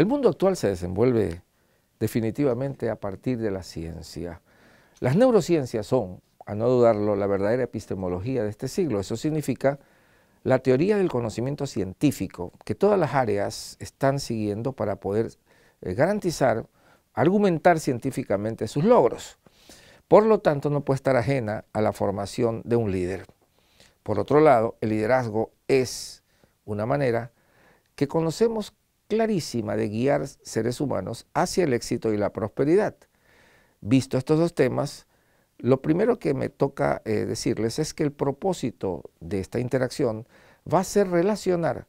El mundo actual se desenvuelve definitivamente a partir de la ciencia. Las neurociencias son, a no dudarlo, la verdadera epistemología de este siglo. Eso significa la teoría del conocimiento científico que todas las áreas están siguiendo para poder eh, garantizar, argumentar científicamente sus logros. Por lo tanto, no puede estar ajena a la formación de un líder. Por otro lado, el liderazgo es una manera que conocemos clarísima de guiar seres humanos hacia el éxito y la prosperidad. Visto estos dos temas, lo primero que me toca eh, decirles es que el propósito de esta interacción va a ser relacionar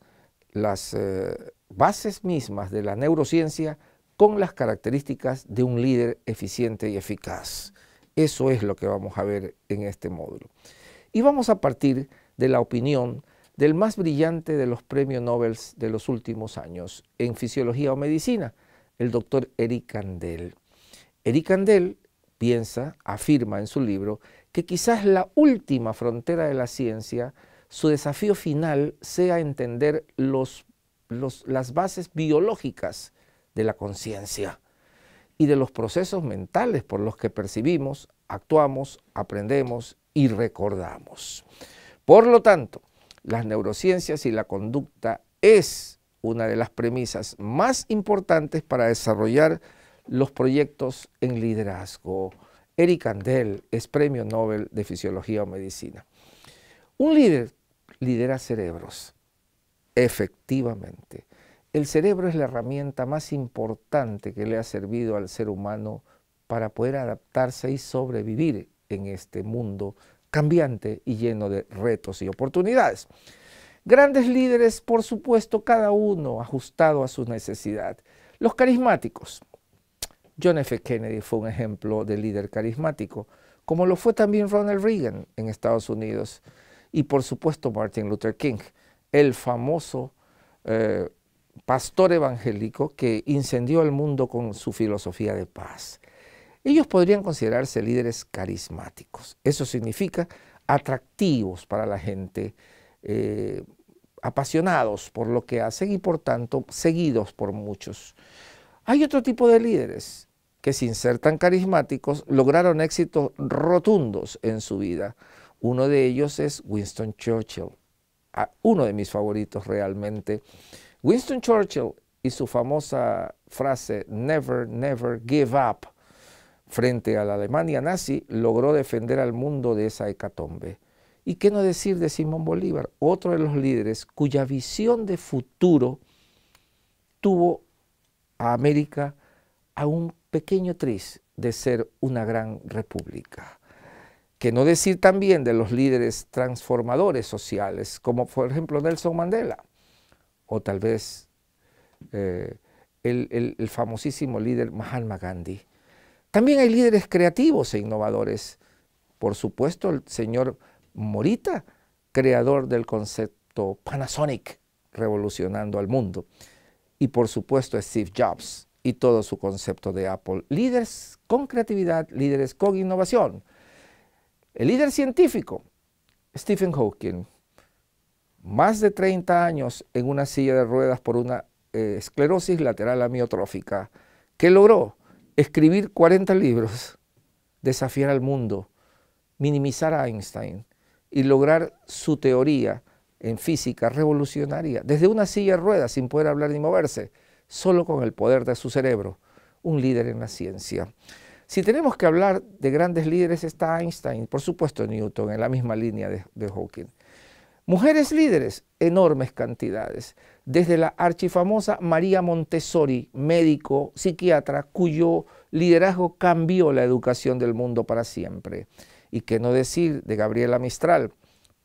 las eh, bases mismas de la neurociencia con las características de un líder eficiente y eficaz. Eso es lo que vamos a ver en este módulo. Y vamos a partir de la opinión del más brillante de los premios Nobel de los últimos años en fisiología o medicina, el doctor Eric Kandel. Eric Kandel piensa, afirma en su libro, que quizás la última frontera de la ciencia, su desafío final sea entender los, las bases biológicas de la conciencia y de los procesos mentales por los que percibimos, actuamos, aprendemos y recordamos. Por lo tanto, las neurociencias y la conducta es una de las premisas más importantes para desarrollar los proyectos en liderazgo. Eric Andel es Premio Nobel de Fisiología o Medicina. Un líder lidera cerebros. Efectivamente, el cerebro es la herramienta más importante que le ha servido al ser humano para poder adaptarse y sobrevivir en este mundo cambiante y lleno de retos y oportunidades. Grandes líderes, por supuesto, cada uno ajustado a su necesidad. Los carismáticos. John F. Kennedy fue un ejemplo de líder carismático, como lo fue también Ronald Reagan en Estados Unidos y por supuesto Martin Luther King, el famoso eh, pastor evangélico que incendió el mundo con su filosofía de paz ellos podrían considerarse líderes carismáticos. Eso significa atractivos para la gente, eh, apasionados por lo que hacen y por tanto seguidos por muchos. Hay otro tipo de líderes que sin ser tan carismáticos lograron éxitos rotundos en su vida. Uno de ellos es Winston Churchill, uno de mis favoritos realmente. Winston Churchill y su famosa frase, never, never give up, frente a la Alemania nazi, logró defender al mundo de esa hecatombe. ¿Y qué no decir de Simón Bolívar, otro de los líderes cuya visión de futuro tuvo a América a un pequeño tris de ser una gran república? Qué no decir también de los líderes transformadores sociales, como por ejemplo Nelson Mandela, o tal vez eh, el, el famosísimo líder Mahatma Gandhi también hay líderes creativos e innovadores. Por supuesto, el señor Morita, creador del concepto Panasonic, revolucionando al mundo. Y por supuesto, Steve Jobs y todo su concepto de Apple. Líderes con creatividad, líderes con innovación. El líder científico, Stephen Hawking, más de 30 años en una silla de ruedas por una eh, esclerosis lateral amiotrófica. ¿Qué logró? escribir 40 libros, desafiar al mundo, minimizar a Einstein y lograr su teoría en física revolucionaria, desde una silla de ruedas sin poder hablar ni moverse, solo con el poder de su cerebro, un líder en la ciencia. Si tenemos que hablar de grandes líderes está Einstein, por supuesto Newton, en la misma línea de, de Hawking. Mujeres líderes, enormes cantidades. Desde la archifamosa María Montessori, médico, psiquiatra, cuyo liderazgo cambió la educación del mundo para siempre. Y qué no decir de Gabriela Mistral,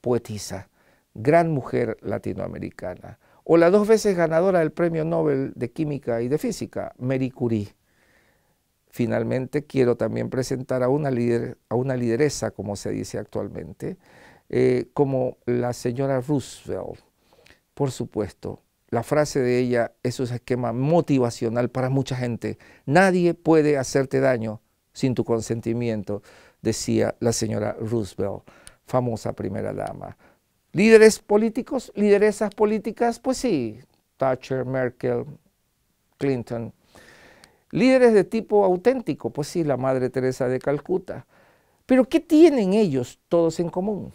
poetisa, gran mujer latinoamericana. O la dos veces ganadora del Premio Nobel de Química y de Física, Marie Curie. Finalmente quiero también presentar a una, a una lideresa, como se dice actualmente, eh, como la señora Roosevelt, por supuesto. La frase de ella es un esquema motivacional para mucha gente. Nadie puede hacerte daño sin tu consentimiento, decía la señora Roosevelt, famosa primera dama. ¿Líderes políticos? ¿Lideresas políticas? Pues sí, Thatcher, Merkel, Clinton. Líderes de tipo auténtico, pues sí, la Madre Teresa de Calcuta. Pero ¿qué tienen ellos todos en común?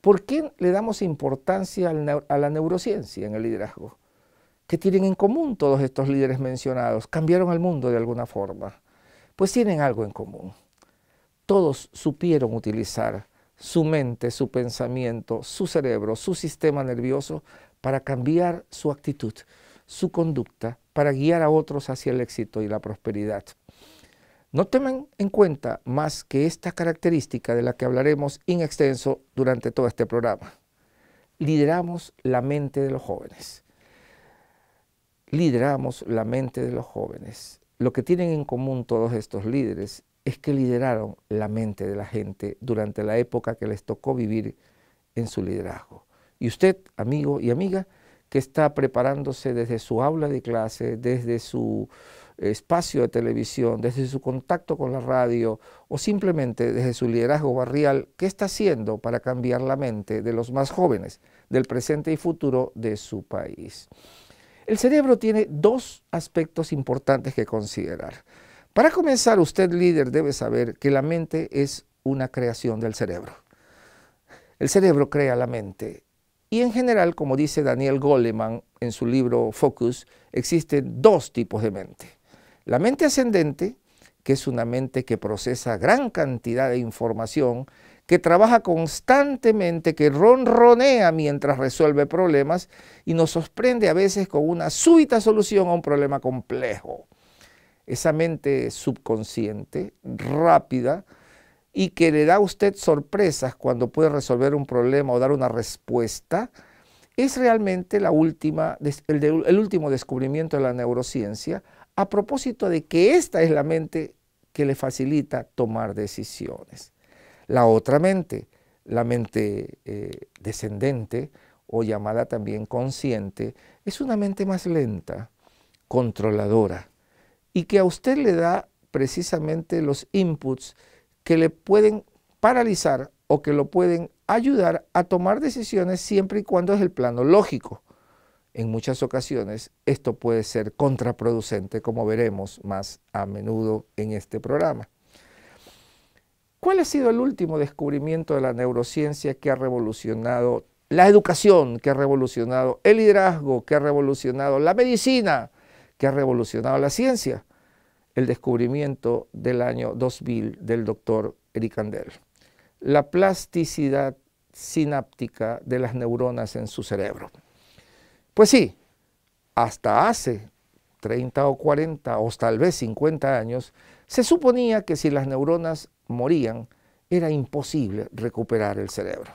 ¿Por qué le damos importancia a la neurociencia en el liderazgo? ¿Qué tienen en común todos estos líderes mencionados? Cambiaron el mundo de alguna forma. Pues tienen algo en común. Todos supieron utilizar su mente, su pensamiento, su cerebro, su sistema nervioso para cambiar su actitud, su conducta, para guiar a otros hacia el éxito y la prosperidad. No teman en cuenta más que esta característica de la que hablaremos en extenso durante todo este programa. Lideramos la mente de los jóvenes. Lideramos la mente de los jóvenes. Lo que tienen en común todos estos líderes es que lideraron la mente de la gente durante la época que les tocó vivir en su liderazgo. Y usted, amigo y amiga, que está preparándose desde su aula de clase, desde su espacio de televisión, desde su contacto con la radio o simplemente desde su liderazgo barrial, ¿qué está haciendo para cambiar la mente de los más jóvenes del presente y futuro de su país? El cerebro tiene dos aspectos importantes que considerar. Para comenzar, usted líder debe saber que la mente es una creación del cerebro. El cerebro crea la mente y en general, como dice Daniel Goleman en su libro Focus, existen dos tipos de mente la mente ascendente, que es una mente que procesa gran cantidad de información, que trabaja constantemente, que ronronea mientras resuelve problemas y nos sorprende a veces con una súbita solución a un problema complejo. Esa mente subconsciente, rápida, y que le da a usted sorpresas cuando puede resolver un problema o dar una respuesta, es realmente el último descubrimiento de la neurociencia, a propósito de que esta es la mente que le facilita tomar decisiones. La otra mente, la mente eh, descendente o llamada también consciente, es una mente más lenta, controladora, y que a usted le da precisamente los inputs que le pueden paralizar o que lo pueden ayudar a tomar decisiones siempre y cuando es el plano lógico en muchas ocasiones esto puede ser contraproducente, como veremos más a menudo en este programa. ¿Cuál ha sido el último descubrimiento de la neurociencia que ha revolucionado la educación, que ha revolucionado el liderazgo, que ha revolucionado la medicina, que ha revolucionado la ciencia? El descubrimiento del año 2000 del doctor Eric Kandel. La plasticidad sináptica de las neuronas en su cerebro. Pues sí, hasta hace 30 o 40 o tal vez 50 años, se suponía que si las neuronas morían era imposible recuperar el cerebro.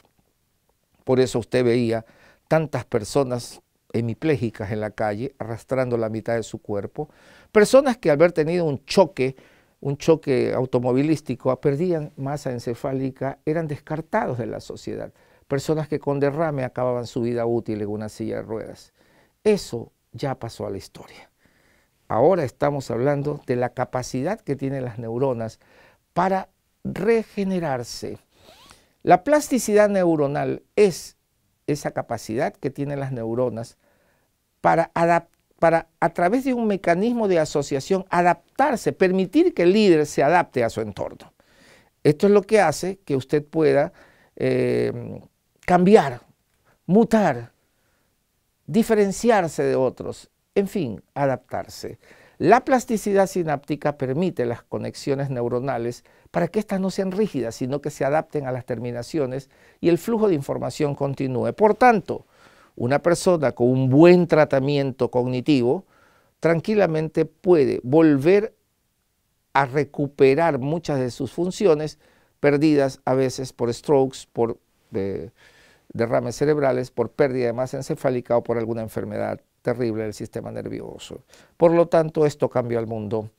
Por eso usted veía tantas personas hemipléjicas en la calle arrastrando la mitad de su cuerpo, personas que al haber tenido un choque, un choque automovilístico, perdían masa encefálica, eran descartados de la sociedad personas que con derrame acababan su vida útil en una silla de ruedas. Eso ya pasó a la historia. Ahora estamos hablando de la capacidad que tienen las neuronas para regenerarse. La plasticidad neuronal es esa capacidad que tienen las neuronas para, para, a través de un mecanismo de asociación, adaptarse, permitir que el líder se adapte a su entorno. Esto es lo que hace que usted pueda eh, cambiar, mutar, diferenciarse de otros, en fin, adaptarse. La plasticidad sináptica permite las conexiones neuronales para que éstas no sean rígidas, sino que se adapten a las terminaciones y el flujo de información continúe. Por tanto, una persona con un buen tratamiento cognitivo tranquilamente puede volver a recuperar muchas de sus funciones perdidas a veces por strokes, por... Eh, derrames cerebrales por pérdida de masa encefálica o por alguna enfermedad terrible del sistema nervioso. Por lo tanto, esto cambió al mundo.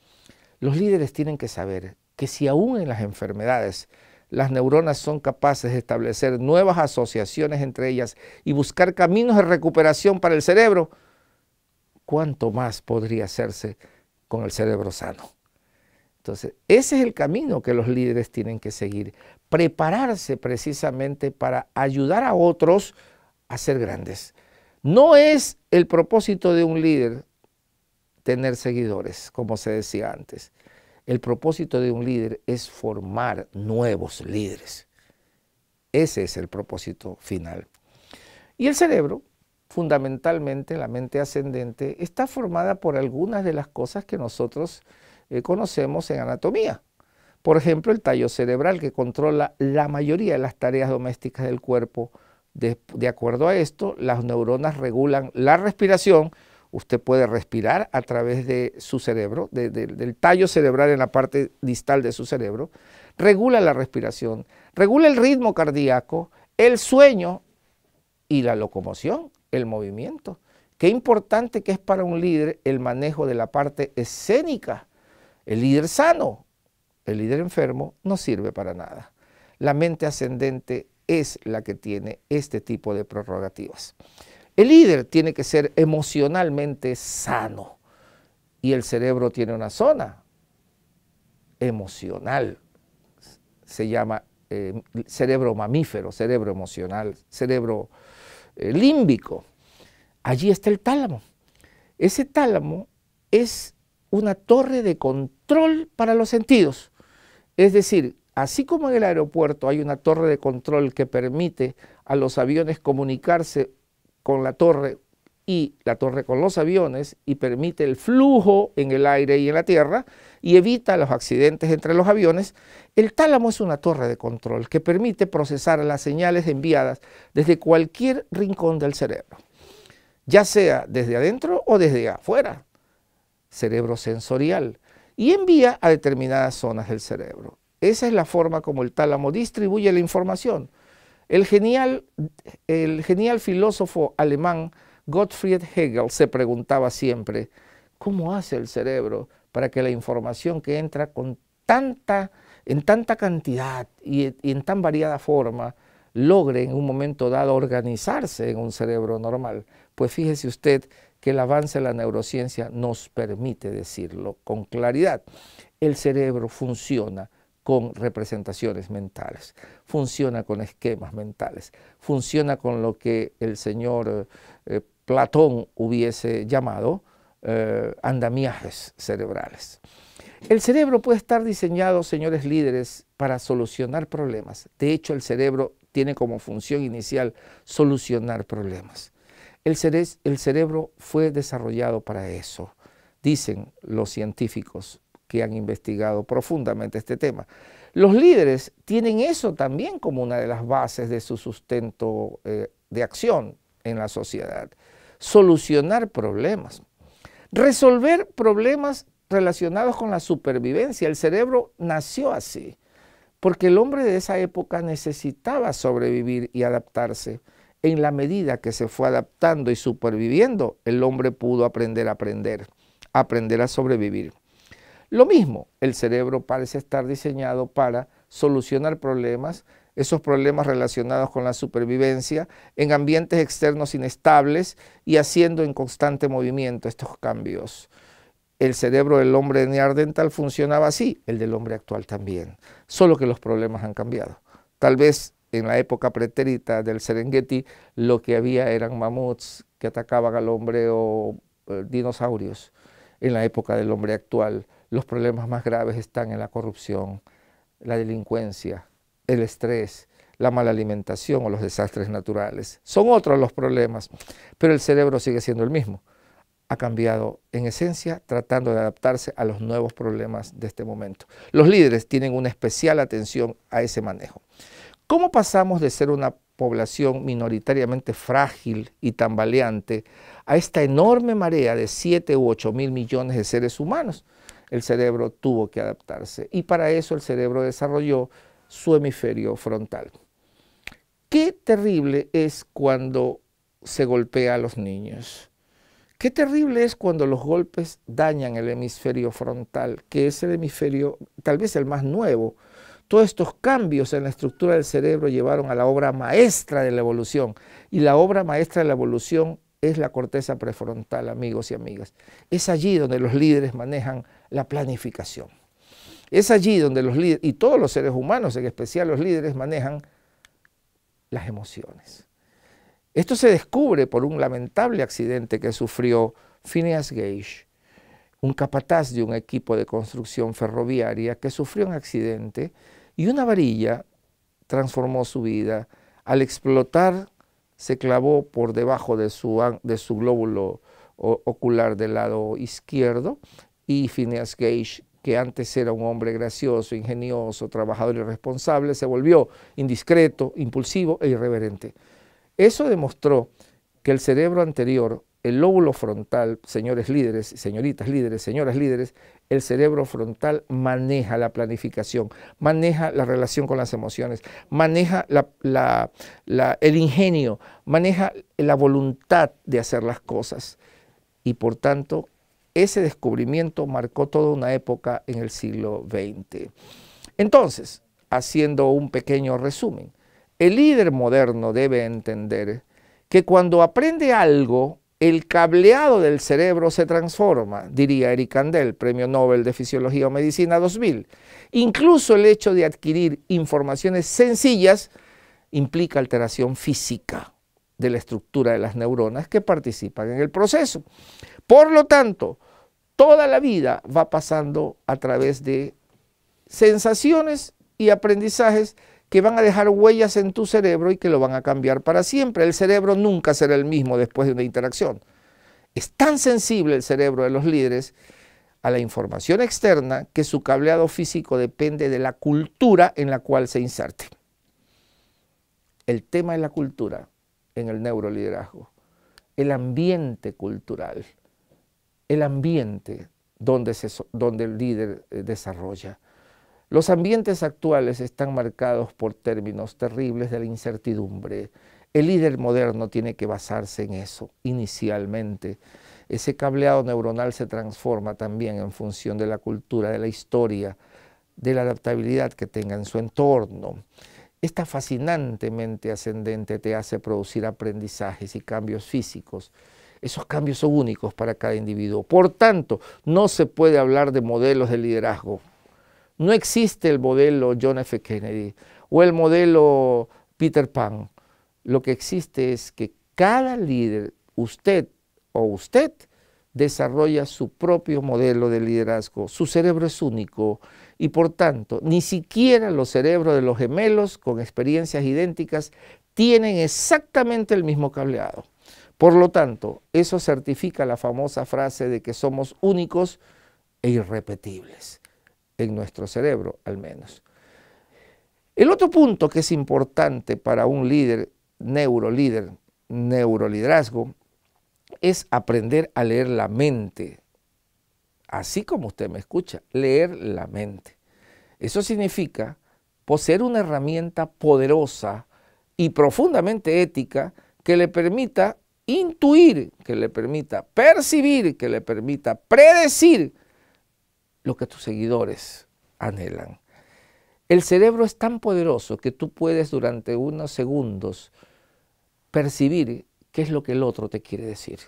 Los líderes tienen que saber que si aún en las enfermedades las neuronas son capaces de establecer nuevas asociaciones entre ellas y buscar caminos de recuperación para el cerebro, ¿cuánto más podría hacerse con el cerebro sano? Entonces, ese es el camino que los líderes tienen que seguir prepararse precisamente para ayudar a otros a ser grandes. No es el propósito de un líder tener seguidores, como se decía antes. El propósito de un líder es formar nuevos líderes. Ese es el propósito final. Y el cerebro, fundamentalmente la mente ascendente, está formada por algunas de las cosas que nosotros eh, conocemos en anatomía. Por ejemplo, el tallo cerebral que controla la mayoría de las tareas domésticas del cuerpo. De, acuerdo a esto, las neuronas regulan la respiración. Usted puede respirar a través de su cerebro, del tallo cerebral en la parte distal de su cerebro. Regula la respiración, regula el ritmo cardíaco, el sueño y la locomoción, el movimiento. Qué importante que es para un líder el manejo de la parte escénica. El líder sano, el líder enfermo no sirve para nada. La mente ascendente es la que tiene este tipo de prerrogativas. El líder tiene que ser emocionalmente sano y el cerebro tiene una zona emocional, se llama eh, cerebro mamífero, cerebro emocional, cerebro eh, límbico. Allí está el tálamo. Ese tálamo es una torre de control para los sentidos. Es decir, así como en el aeropuerto hay una torre de control que permite a los aviones comunicarse con la torre y la torre con los aviones y permite el flujo en el aire y en la tierra y evita los accidentes entre los aviones, el tálamo es una torre de control que permite procesar las señales enviadas desde cualquier rincón del cerebro, ya sea desde adentro o desde afuera. Cerebro sensorial, y envía a determinadas zonas del cerebro. Esa es la forma como el tálamo distribuye la información. El genial, filósofo alemán Gottfried Hegel se preguntaba siempre, ¿cómo hace el cerebro para que la información que entra con tanta, en tanta cantidad y en tan variada forma logre en un momento dado organizarse en un cerebro normal. Pues fíjese usted que el avance de la neurociencia nos permite decirlo con claridad. El cerebro funciona con representaciones mentales, funciona con esquemas mentales, funciona con lo que el señor eh, Platón hubiese llamado eh, andamiajes cerebrales. El cerebro puede estar diseñado, señores líderes, para solucionar problemas. De hecho, el cerebro tiene como función inicial solucionar problemas. El, cerebro fue desarrollado para eso, dicen los científicos que han investigado profundamente este tema. Los líderes tienen eso también como una de las bases de su sustento eh, de acción en la sociedad. Solucionar problemas. Resolver problemas relacionados con la supervivencia. El cerebro nació así porque el hombre de esa época necesitaba sobrevivir y adaptarse. En la medida que se fue adaptando y superviviendo, el hombre pudo aprender a aprender, aprender a sobrevivir. Lo mismo, el cerebro parece estar diseñado para solucionar problemas, esos problemas relacionados con la supervivencia, en ambientes externos inestables y haciendo en constante movimiento estos cambios el cerebro del hombre neardental funcionaba así, el del hombre actual también, solo que los problemas han cambiado. Tal vez en la época pretérita del Serengeti lo que había eran mamuts que atacaban al hombre o eh, dinosaurios. En la época del hombre actual los problemas más graves están en la corrupción, la delincuencia, el estrés, la mala alimentación o los desastres naturales. Son otros los problemas, pero el cerebro sigue siendo el mismo ha cambiado en esencia tratando de adaptarse a los nuevos problemas de este momento. Los líderes tienen una especial atención a ese manejo. ¿Cómo pasamos de ser una población minoritariamente frágil y tambaleante a esta enorme marea de 7 u 8 mil millones de seres humanos? El cerebro tuvo que adaptarse y para eso el cerebro desarrolló su hemisferio frontal. Qué terrible es cuando se golpea a los niños Qué terrible es cuando los golpes dañan el hemisferio frontal, que es el hemisferio tal vez el más nuevo. Todos estos cambios en la estructura del cerebro llevaron a la obra maestra de la evolución. Y la obra maestra de la evolución es la corteza prefrontal, amigos y amigas. Es allí donde los líderes manejan la planificación. Es allí donde los líderes, y todos los seres humanos, en especial los líderes, manejan las emociones. Esto se descubre por un lamentable accidente que sufrió Phineas Gage, un capataz de un equipo de construcción ferroviaria que sufrió un accidente y una varilla transformó su vida. Al explotar, se clavó por debajo de su, glóbulo ocular del lado izquierdo y Phineas Gage, que antes era un hombre gracioso, ingenioso, trabajador y responsable, se volvió indiscreto, impulsivo e irreverente. Eso demostró que el cerebro anterior, el lóbulo frontal, señores líderes, señoritas líderes, señoras líderes, el cerebro frontal maneja la planificación, maneja la relación con las emociones, maneja el ingenio, maneja la voluntad de hacer las cosas. Y por tanto, ese descubrimiento marcó toda una época en el siglo XX. Entonces, haciendo un pequeño resumen, el líder moderno debe entender que cuando aprende algo, el cableado del cerebro se transforma, diría Eric Kandel, Premio Nobel de Fisiología o Medicina 2000. Incluso el hecho de adquirir informaciones sencillas implica alteración física de la estructura de las neuronas que participan en el proceso. Por lo tanto, toda la vida va pasando a través de sensaciones y aprendizajes que van a dejar huellas en tu cerebro y que lo van a cambiar para siempre. El cerebro nunca será el mismo después de una interacción. Es tan sensible el cerebro de los líderes a la información externa que su cableado físico depende de la cultura en la cual se inserte. El tema de la cultura en el neuroliderazgo, el ambiente cultural, el ambiente donde, donde el líder eh, desarrolla. Los ambientes actuales están marcados por términos terribles de la incertidumbre. El líder moderno tiene que basarse en eso, inicialmente. Ese cableado neuronal se transforma también en función de la cultura, de la historia, de la adaptabilidad que tenga en su entorno. Esta fascinantemente ascendente te hace producir aprendizajes y cambios físicos. Esos cambios son únicos para cada individuo. Por tanto, no se puede hablar de modelos de liderazgo. No existe el modelo John F. Kennedy o el modelo Peter Pan. Lo que existe es que cada líder, usted o usted, desarrolla su propio modelo de liderazgo. Su cerebro es único y por tanto, ni siquiera los cerebros de los gemelos con experiencias idénticas tienen exactamente el mismo cableado. Por lo tanto, eso certifica la famosa frase de que somos únicos e irrepetibles en nuestro cerebro al menos. El otro punto que es importante para un líder, neurolíder, neuroliderazgo, es aprender a leer la mente. Así como usted me escucha, leer la mente. Eso significa poseer una herramienta poderosa y profundamente ética que le permita intuir, que le permita percibir, que le permita predecir lo que tus seguidores anhelan. El cerebro es tan poderoso que tú puedes durante unos segundos percibir qué es lo que el otro te quiere decir.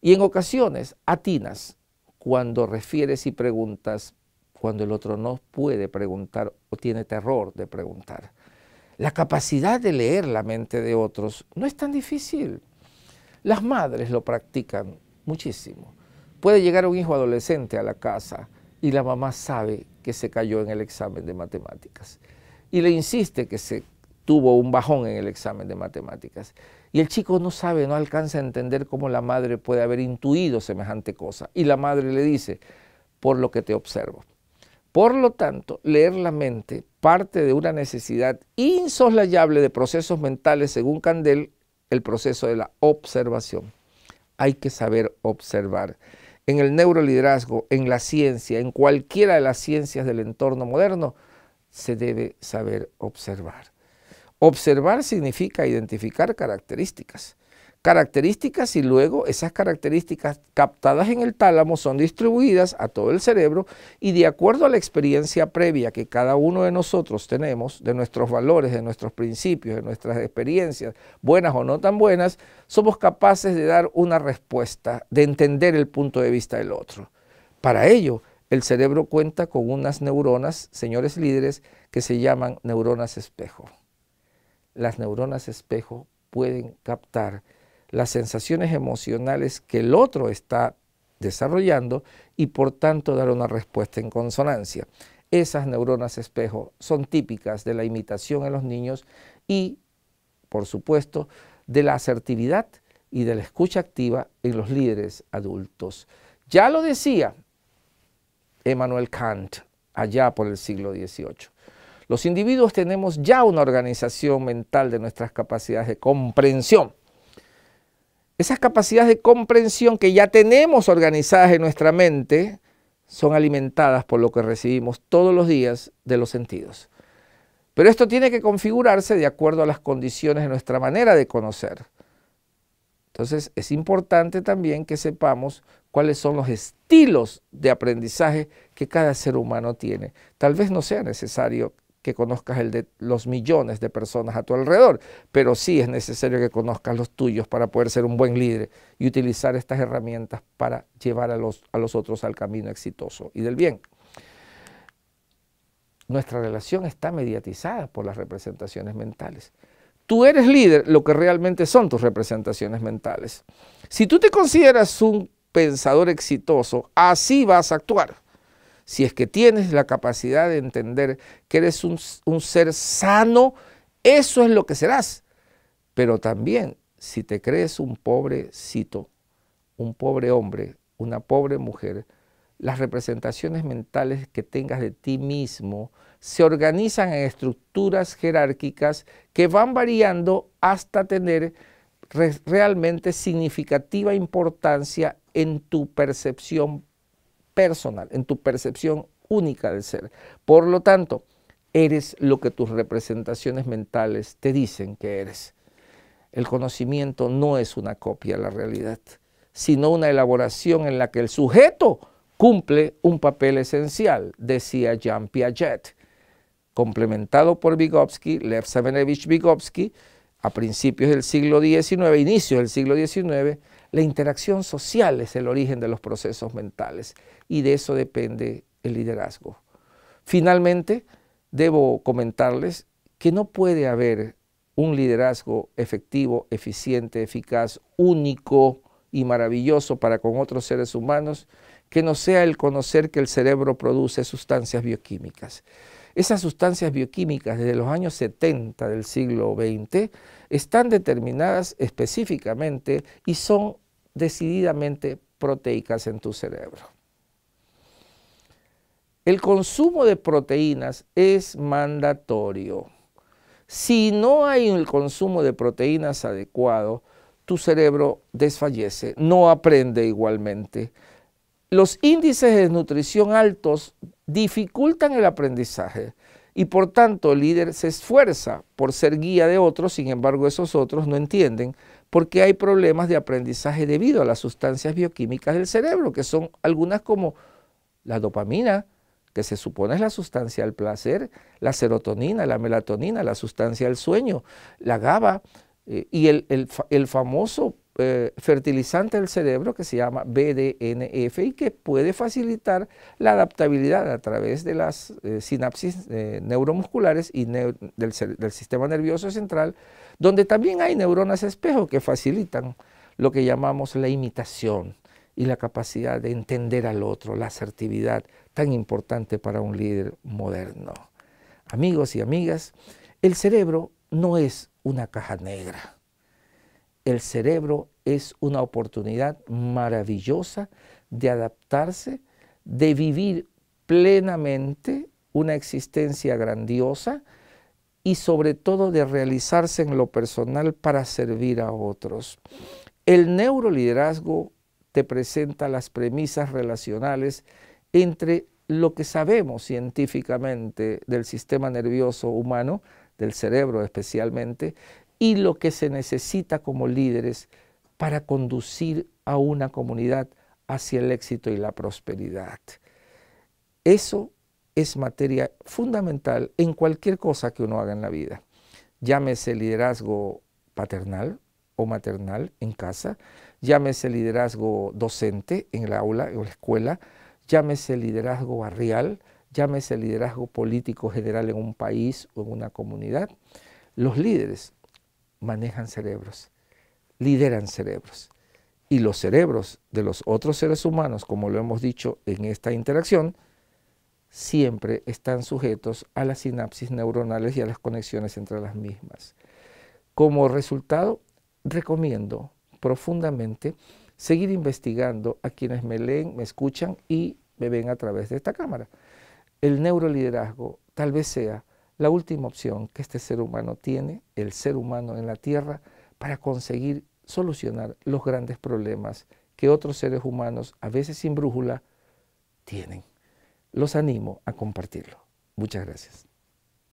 Y en ocasiones atinas cuando refieres y preguntas cuando el otro no puede preguntar o tiene terror de preguntar. La capacidad de leer la mente de otros no es tan difícil. Las madres lo practican muchísimo. Puede llegar un hijo adolescente a la casa y la mamá sabe que se cayó en el examen de matemáticas y le insiste que se tuvo un bajón en el examen de matemáticas. Y el chico no sabe, no alcanza a entender cómo la madre puede haber intuido semejante cosa. Y la madre le dice, por lo que te observo. Por lo tanto, leer la mente parte de una necesidad insoslayable de procesos mentales, según Candel, el proceso de la observación. Hay que saber observar en el neuroliderazgo, en la ciencia, en cualquiera de las ciencias del entorno moderno, se debe saber observar. Observar significa identificar características características y luego esas características captadas en el tálamo son distribuidas a todo el cerebro y de acuerdo a la experiencia previa que cada uno de nosotros tenemos, de nuestros valores, de nuestros principios, de nuestras experiencias, buenas o no tan buenas, somos capaces de dar una respuesta, de entender el punto de vista del otro. Para ello, el cerebro cuenta con unas neuronas, señores líderes, que se llaman neuronas espejo. Las neuronas espejo pueden captar las sensaciones emocionales que el otro está desarrollando y por tanto dar una respuesta en consonancia. Esas neuronas espejo son típicas de la imitación en los niños y, por supuesto, de la asertividad y de la escucha activa en los líderes adultos. Ya lo decía Emmanuel Kant allá por el siglo XVIII. Los individuos tenemos ya una organización mental de nuestras capacidades de comprensión esas capacidades de comprensión que ya tenemos organizadas en nuestra mente son alimentadas por lo que recibimos todos los días de los sentidos. Pero esto tiene que configurarse de acuerdo a las condiciones de nuestra manera de conocer. Entonces es importante también que sepamos cuáles son los estilos de aprendizaje que cada ser humano tiene. Tal vez no sea necesario que conozcas el de los millones de personas a tu alrededor, pero sí es necesario que conozcas los tuyos para poder ser un buen líder y utilizar estas herramientas para llevar a los, a los otros al camino exitoso y del bien. Nuestra relación está mediatizada por las representaciones mentales. Tú eres líder, lo que realmente son tus representaciones mentales. Si tú te consideras un pensador exitoso, así vas a actuar si es que tienes la capacidad de entender que eres un, ser sano, eso es lo que serás. Pero también si te crees un pobrecito, un pobre hombre, una pobre mujer, las representaciones mentales que tengas de ti mismo se organizan en estructuras jerárquicas que van variando hasta tener realmente significativa importancia en tu percepción personal, en tu percepción única del ser. Por lo tanto, eres lo que tus representaciones mentales te dicen que eres. El conocimiento no es una copia de la realidad, sino una elaboración en la que el sujeto cumple un papel esencial, decía Jean Piaget, complementado por Vygotsky, Lev Savenevich Vygotsky, a principios del siglo XIX, inicios del siglo XIX, la interacción social es el origen de los procesos mentales y de eso depende el liderazgo. Finalmente, debo comentarles que no puede haber un liderazgo efectivo, eficiente, eficaz, único y maravilloso para con otros seres humanos que no sea el conocer que el cerebro produce sustancias bioquímicas. Esas sustancias bioquímicas desde los años 70 del siglo XX están determinadas específicamente y son decididamente proteicas en tu cerebro. El consumo de proteínas es mandatorio. Si no hay el consumo de proteínas adecuado, tu cerebro desfallece, no aprende igualmente. Los índices de nutrición altos dificultan el aprendizaje y por tanto el líder se esfuerza por ser guía de otros, sin embargo esos otros no entienden porque hay problemas de aprendizaje debido a las sustancias bioquímicas del cerebro, que son algunas como la dopamina, que se supone es la sustancia del placer, la serotonina, la melatonina, la sustancia del sueño, la GABA eh, y el, el, el famoso eh, fertilizante del cerebro que se llama BDNF y que puede facilitar la adaptabilidad a través de las eh, sinapsis eh, neuromusculares y del, del, sistema nervioso central, donde también hay neuronas espejo que facilitan lo que llamamos la imitación y la capacidad de entender al otro, la asertividad tan importante para un líder moderno. Amigos y amigas, el cerebro no es una caja negra el cerebro es una oportunidad maravillosa de adaptarse, de vivir plenamente una existencia grandiosa y sobre todo de realizarse en lo personal para servir a otros. El neuroliderazgo te presenta las premisas relacionales entre lo que sabemos científicamente del sistema nervioso humano, del cerebro especialmente, y lo que se necesita como líderes para conducir a una comunidad hacia el éxito y la prosperidad. Eso es materia fundamental en cualquier cosa que uno haga en la vida. Llámese liderazgo paternal o maternal en casa, llámese liderazgo docente en el aula o la escuela, llámese liderazgo barrial, llámese liderazgo político general en un país o en una comunidad. Los líderes manejan cerebros, lideran cerebros. Y los cerebros de los otros seres humanos, como lo hemos dicho en esta interacción, siempre están sujetos a las sinapsis neuronales y a las conexiones entre las mismas. Como resultado, recomiendo profundamente seguir investigando a quienes me leen, me escuchan y me ven a través de esta cámara. El neuroliderazgo tal vez sea la última opción que este ser humano tiene, el ser humano en la Tierra, para conseguir solucionar los grandes problemas que otros seres humanos, a veces sin brújula, tienen. Los animo a compartirlo. Muchas gracias.